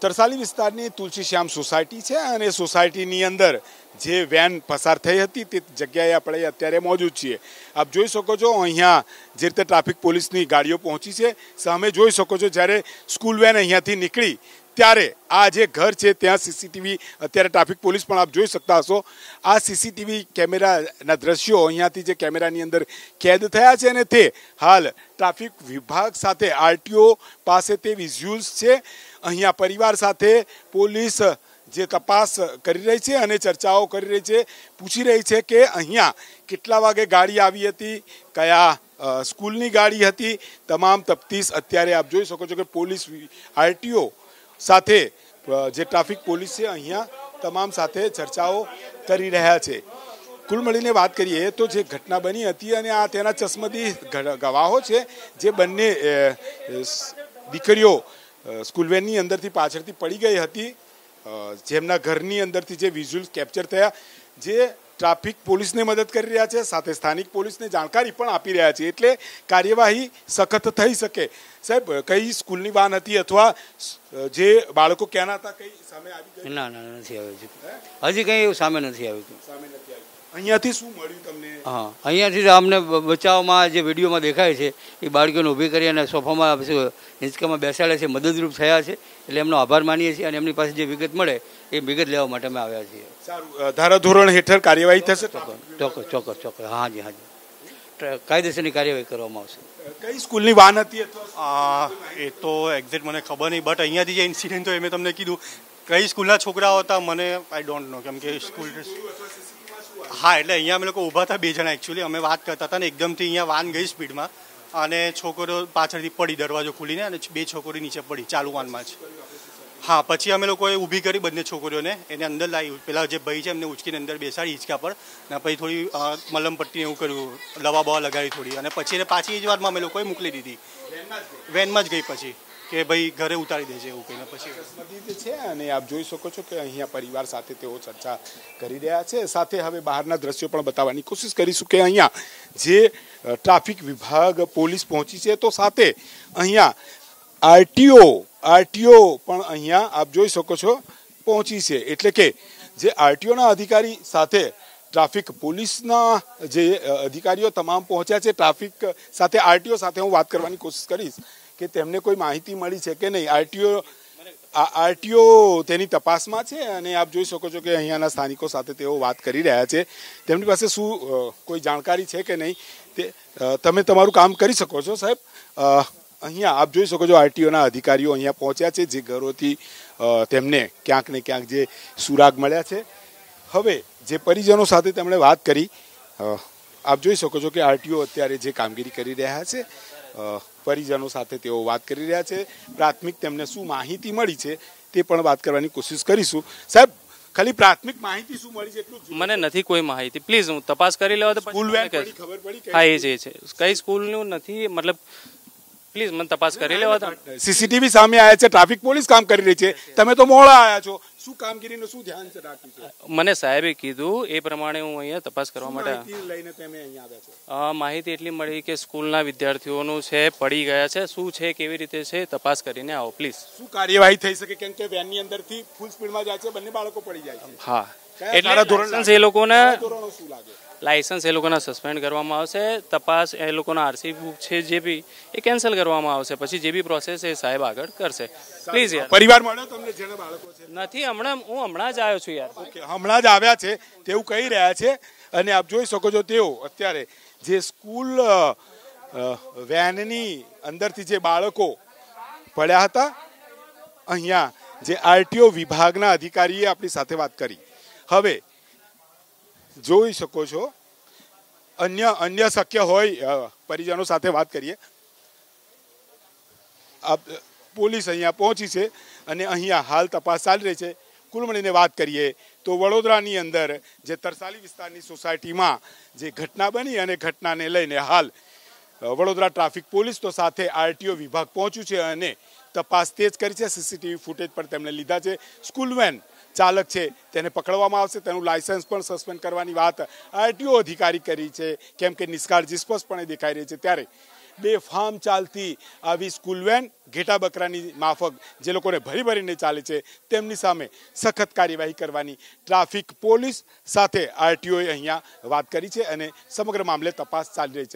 તરસાલી વિસ્તારની તુલસીશ્યામ સોસાયટી છે અને સોસાયટીની અંદર જે વેન પસાર થઈ હતી તે જગ્યાએ આપણે અત્યારે મોજૂદ છીએ આપ જોઈ શકો છો અહીંયા જે રીતે ટ્રાફિક પોલીસની ગાડીઓ પહોંચી છે સામે જોઈ શકો છો જ્યારે સ્કૂલ વેન અહીંયાથી નીકળી ત્યારે આ જે ઘર છે ત્યાં સીસીટીવી અત્યારે ટ્રાફિક પોલીસ પણ આપ જોઈ શકતા હશો આ સીસીટીવી કેમેરાના દ્રશ્યો અહીંયાથી જે કેમેરાની અંદર કેદ થયા છે અને તે હાલ ટ્રાફિક વિભાગ સાથે આરટીઓ પાસે તે વિઝ્યુઅલ્સ છે અહીંયા પરિવાર સાથે પોલીસ જે તપાસ કરી રહી છે અને ચર્ચાઓ કરી રહી છે પૂછી રહી છે કે અહીંયા કેટલા વાગે ગાડી આવી હતી કયા સ્કૂલની ગાડી હતી તમામ તફતીશ અત્યારે આપ જોઈ શકો છો કે પોલીસ આરટીઓ સાથે જે ટ્રાફિક પોલીસ છે અહીંયા તમામ સાથે ચર્ચાઓ કરી રહ્યા છે કુલ મળીને વાત કરીએ તો જે ઘટના બની હતી અને આ તેના ચશ્મદી ગવાહો છે જે બંને દીકરીઓ સ્કૂલ વેનની અંદરથી પાછળથી પડી ગઈ હતી જેમના ઘરની અંદરથી જે વિઝ્યુઅલ કેપ્ચર થયા જે ટ્રાફિક પોલીસને મદદ કરી રહ્યા છે સાથે સ્થાનિક પોલીસને જાણકારી પણ આપી રહ્યા છે એટલે કાર્યવાહી સખત થઈ શકે સાહેબ કઈ સ્કૂલની વાન હતી અથવા જે બાળકો ક્યાંના હતા કઈ સામે આવી ના ના નથી આવ્યું હજી કંઈ સામે નથી આવ્યું સામે નથી આવ્યું અહીંયાથી શું મળ્યું તમને હા અહીંયાથી અમને બચાવમાં જે વિડીયોમાં દેખાય છે એ બાળકીઓને ઊભી કરી અને સોફામાં હિંચકામાં બેસાડે છે મદદરૂપ થયા છે એટલે એમનો આભાર માનીએ છીએ અને એમની પાસે જે વિગત મળે એ વિગત લેવા માટે અમે આવ્યા છીએ સારું ધારાધોરણ હેઠળ કાર્યવાહી થશે ચોક્કસ ચોક્કસ ચોક્કસ હા જી હા જી કાયદેસરની કાર્યવાહી કરવામાં આવશે કઈ સ્કૂલની વાન હતી એ તો એક્ઝેક્ટ મને ખબર નહીં બટ અહીંયાથી જે ઇન્સિડન્ટ હોય મેં તમને કીધું કઈ સ્કૂલના છોકરાઓ હતા મને આઈ ડોન્ટ નો કેમ કે સ્કૂલ હા એટલે અહીંયા અમે લોકો ઊભા હતા બે જણા એકચ્યુઅલી અમે વાત કરતા હતા ને એકદમથી અહીંયા વાન ગઈ સ્પીડમાં અને છોકરો પાછળથી પડી દરવાજો ખોલીને અને બે છોકરી નીચે પડી ચાલુ વાનમાં જ હા પછી અમે લોકોએ ઊભી કરી બંને છોકરીઓને એને અંદર લાવી પેલા જે ભાઈ છે એમને ઉચકીને અંદર બેસાડી હિંચકા પર અને પછી થોડી મલમપટ્ટી એવું કર્યું દવા બવા લગાવી થોડી અને પછી એને પાછી એ જ વારમાં અમે લોકોએ મોકલી દીધી વેનમાં જ ગઈ પછી કે ભાઈ ઘરે ઉતારી દેજે એવું કહીને પછી છે અને આપ જોઈ શકો છો કે અહીંયા પરિવાર સાથે તેઓ ચર્ચા કરી રહ્યા છે સાથે હવે બહારના દ્રશ્યો પણ બતાવવાની કોશિશ કરીશું કે અહીંયા જે ટ્રાફિક વિભાગ પોલીસ પહોંચી છે તો સાથે અહીંયા આરટીઓ આરટીઓ પણ અહીંયા આપ જોઈ શકો છો પહોંચી છે એટલે કે જે આરટીઓના અધિકારી સાથે ટ્રાફિક પોલીસના જે અધિકારીઓ તમામ પહોંચ્યા છે ટ્રાફિક સાથે આરટીઓ સાથે હું વાત કરવાની કોશિશ કરીશ કે તેમને કોઈ માહિતી મળી છે કે નહીં આરટીઓ આરટીઓ તેની તપાસમાં છે અને આપ જોઈ શકો છો કે અહીંયાના સ્થાનિકો સાથે તેઓ વાત કરી રહ્યા છે તેમની પાસે શું કોઈ જાણકારી છે કે નહીં તે તમે તમારું કામ કરી શકો છો સાહેબ અહીંયા આપ જોઈ શકો છો આરટીઓના અધિકારીઓ અહીંયા પહોંચ્યા છે જે ઘરોથી તેમને ક્યાંક ને ક્યાંક જે સુરાગ મળ્યા છે હવે જે પરિજનો સાથે તેમણે વાત કરી આપ જોઈ શકો છો કે આરટીઓ અત્યારે જે કામગીરી કરી રહ્યા છે પરિજનો સાથે તેઓ વાત કરી રહ્યા છે પ્રાથમિક તેમને શું માહિતી મળી છે તે પણ વાત કરવાની કોશિશ કરીશું સાહેબ ખાલી પ્રાથમિક માહિતી શું મળી છે મને નથી કોઈ માહિતી પ્લીઝ હું તપાસ કરી લેવા તો સ્કૂલ વેન ખબર પડી હા એ છે છે કઈ સ્કૂલનું નથી મતલબ પ્લીઝ મને તપાસ કરી લેવા તો સીસીટીવી સામે આયા છે ટ્રાફિક પોલીસ કામ કરી રહી છે તમે તો મોડા આવ્યા છો શું કામગીરીનું શું ધ્યાન છે રાખ્યું છે મને સાહેબે કીધું એ પ્રમાણે હું અહીંયા તપાસ કરવા માટે લઈને તમે અહીંયા આવ્યા છો માહિતી એટલી મળી કે સ્કૂલના વિદ્યાર્થીઓનું છે પડી ગયા છે શું છે કેવી રીતે છે તપાસ કરીને આવો પ્લીઝ શું કાર્યવાહી થઈ શકે કેમ કે વેનની અંદરથી ફૂલ સ્પીડમાં જાય છે બંને બાળકો પડી જાય છે હા એટલે લાયસન્સ એ લોકોને લાયસન્સ એ લોકોના સસ્પેન્ડ કરવામાં આવશે તપાસ એ લોકોના આરસી બુક છે જે બી એ કેન્સલ કરવામાં આવશે પછી જે બી પ્રોસેસ એ સાહેબ આગળ કરશે પ્લીઝ યાર પરિવાર મળ્યો તમને જેના બાળકો છે નથી હમણાં હું હમણાં જ આવ્યો છું યાર ઓકે હમણાં જ આવ્યા છે તેવું કહી રહ્યા છે અને આપ જોઈ શકો છો તેઓ અત્યારે જે સ્કૂલ વેનની અંદરથી જે બાળકો પડ્યા હતા અહીંયા જે આરટીઓ વિભાગના અધિકારીએ આપણી સાથે વાત કરી હવે જોઈ શકો છો અન્ય અન્ય શક્ય હોય પરિજનો સાથે વાત કરીએ પોલીસ અહીંયા પહોંચી છે અને અહીંયા હાલ તપાસ ચાલી રહી છે કુલ મળીને વાત કરીએ તો વડોદરાની અંદર જે તરસાલી વિસ્તારની સોસાયટીમાં જે ઘટના બની અને ઘટનાને લઈને હાલ વડોદરા ટ્રાફિક પોલીસ તો સાથે આરટીઓ વિભાગ પહોંચ્યું છે અને તપાસ તેજ કરી છે સીસીટીવી ફૂટેજ પણ તેમણે લીધા છે સ્કૂલ વેન ચાલક છે તેને પકડવામાં આવશે તેનું લાયસન્સ પણ સસ્પેન્ડ કરવાની વાત આરટીઓ અધિકારી કરી છે કેમ કે નિષ્કાળજી સ્પષ્ટપણે દેખાઈ રહી છે ત્યારે બે બેફામ ચાલતી આવી સ્કૂલ વેન ઘેટા બકરાની માફક જે લોકોને ભરી ભરીને ચાલે છે તેમની સામે સખત કાર્યવાહી કરવાની ટ્રાફિક પોલીસ સાથે આરટીઓએ અહીંયા વાત કરી છે અને સમગ્ર મામલે તપાસ ચાલી રહી છે